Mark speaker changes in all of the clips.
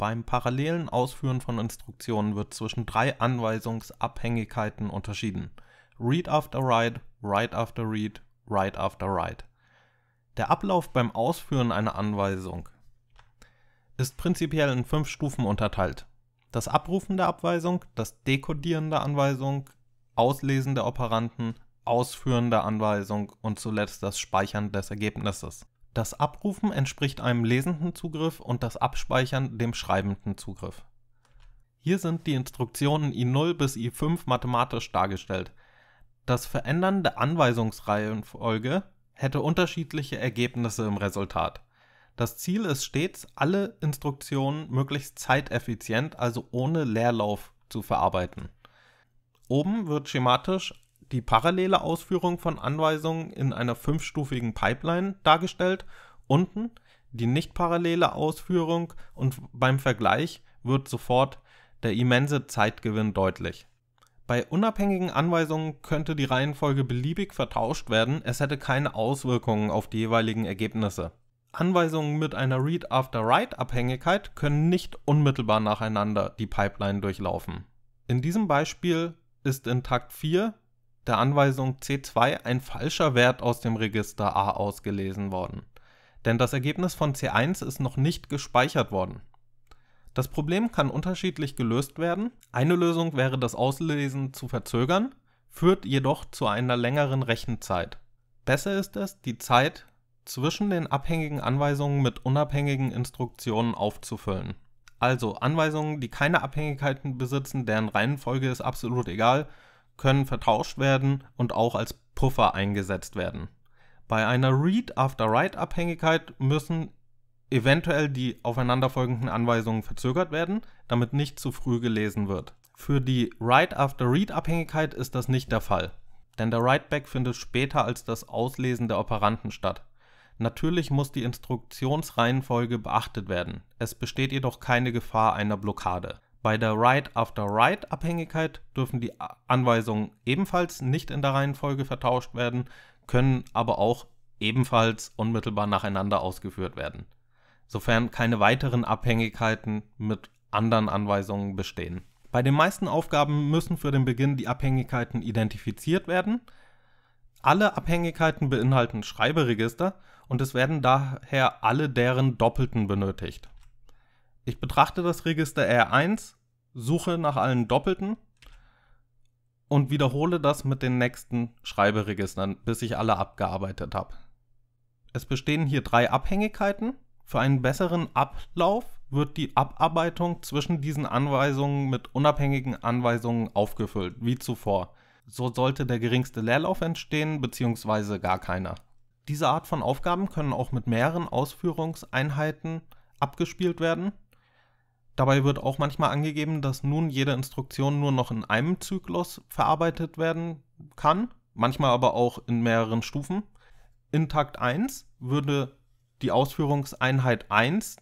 Speaker 1: Beim parallelen Ausführen von Instruktionen wird zwischen drei Anweisungsabhängigkeiten unterschieden: Read after Write, Write after Read, Write after Write. Der Ablauf beim Ausführen einer Anweisung ist prinzipiell in fünf Stufen unterteilt. Das Abrufen der Abweisung, das Dekodieren der Anweisung, Auslesen der Operanten, Ausführen der Anweisung und zuletzt das Speichern des Ergebnisses. Das Abrufen entspricht einem lesenden Zugriff und das Abspeichern dem schreibenden Zugriff. Hier sind die Instruktionen I0 bis I5 mathematisch dargestellt. Das Verändern der Anweisungsreihenfolge hätte unterschiedliche Ergebnisse im Resultat. Das Ziel ist stets, alle Instruktionen möglichst zeiteffizient, also ohne Leerlauf, zu verarbeiten. Oben wird schematisch die parallele Ausführung von Anweisungen in einer fünfstufigen Pipeline dargestellt, unten die nicht parallele Ausführung und beim Vergleich wird sofort der immense Zeitgewinn deutlich. Bei unabhängigen Anweisungen könnte die Reihenfolge beliebig vertauscht werden, es hätte keine Auswirkungen auf die jeweiligen Ergebnisse. Anweisungen mit einer Read-After-Write-Abhängigkeit können nicht unmittelbar nacheinander die Pipeline durchlaufen. In diesem Beispiel ist in Takt 4 der Anweisung C2 ein falscher Wert aus dem Register A ausgelesen worden, denn das Ergebnis von C1 ist noch nicht gespeichert worden. Das Problem kann unterschiedlich gelöst werden. Eine Lösung wäre, das Auslesen zu verzögern, führt jedoch zu einer längeren Rechenzeit. Besser ist es, die Zeit zwischen den abhängigen Anweisungen mit unabhängigen Instruktionen aufzufüllen. Also Anweisungen, die keine Abhängigkeiten besitzen, deren Reihenfolge ist absolut egal, können vertauscht werden und auch als Puffer eingesetzt werden. Bei einer Read-After-Write-Abhängigkeit müssen eventuell die aufeinanderfolgenden Anweisungen verzögert werden, damit nicht zu früh gelesen wird. Für die Write-After-Read-Abhängigkeit ist das nicht der Fall, denn der Write-Back findet später als das Auslesen der Operanten statt. Natürlich muss die Instruktionsreihenfolge beachtet werden. Es besteht jedoch keine Gefahr einer Blockade. Bei der Write-After-Write-Abhängigkeit dürfen die Anweisungen ebenfalls nicht in der Reihenfolge vertauscht werden, können aber auch ebenfalls unmittelbar nacheinander ausgeführt werden, sofern keine weiteren Abhängigkeiten mit anderen Anweisungen bestehen. Bei den meisten Aufgaben müssen für den Beginn die Abhängigkeiten identifiziert werden. Alle Abhängigkeiten beinhalten Schreiberegister und es werden daher alle deren Doppelten benötigt. Ich betrachte das Register R1, suche nach allen Doppelten und wiederhole das mit den nächsten Schreiberegistern, bis ich alle abgearbeitet habe. Es bestehen hier drei Abhängigkeiten. Für einen besseren Ablauf wird die Abarbeitung zwischen diesen Anweisungen mit unabhängigen Anweisungen aufgefüllt, wie zuvor. So sollte der geringste Leerlauf entstehen, bzw. gar keiner. Diese Art von Aufgaben können auch mit mehreren Ausführungseinheiten abgespielt werden, Dabei wird auch manchmal angegeben, dass nun jede Instruktion nur noch in einem Zyklus verarbeitet werden kann, manchmal aber auch in mehreren Stufen. In Takt 1 würde die Ausführungseinheit 1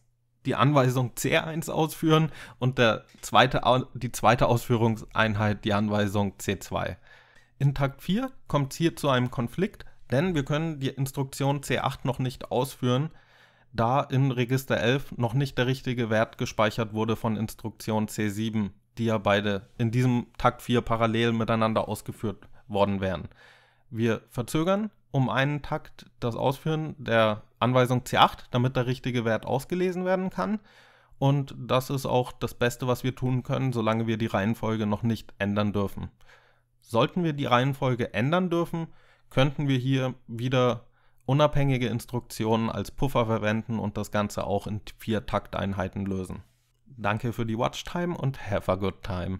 Speaker 1: die Anweisung C1 ausführen und der zweite, die zweite Ausführungseinheit die Anweisung C2. In Takt 4 kommt es hier zu einem Konflikt, denn wir können die Instruktion C8 noch nicht ausführen, da in Register 11 noch nicht der richtige Wert gespeichert wurde von Instruktion C7, die ja beide in diesem Takt 4 parallel miteinander ausgeführt worden wären. Wir verzögern um einen Takt das Ausführen der Anweisung C8, damit der richtige Wert ausgelesen werden kann. Und das ist auch das Beste, was wir tun können, solange wir die Reihenfolge noch nicht ändern dürfen. Sollten wir die Reihenfolge ändern dürfen, könnten wir hier wieder unabhängige Instruktionen als Puffer verwenden und das Ganze auch in vier Takteinheiten lösen. Danke für die Watchtime und have a good time.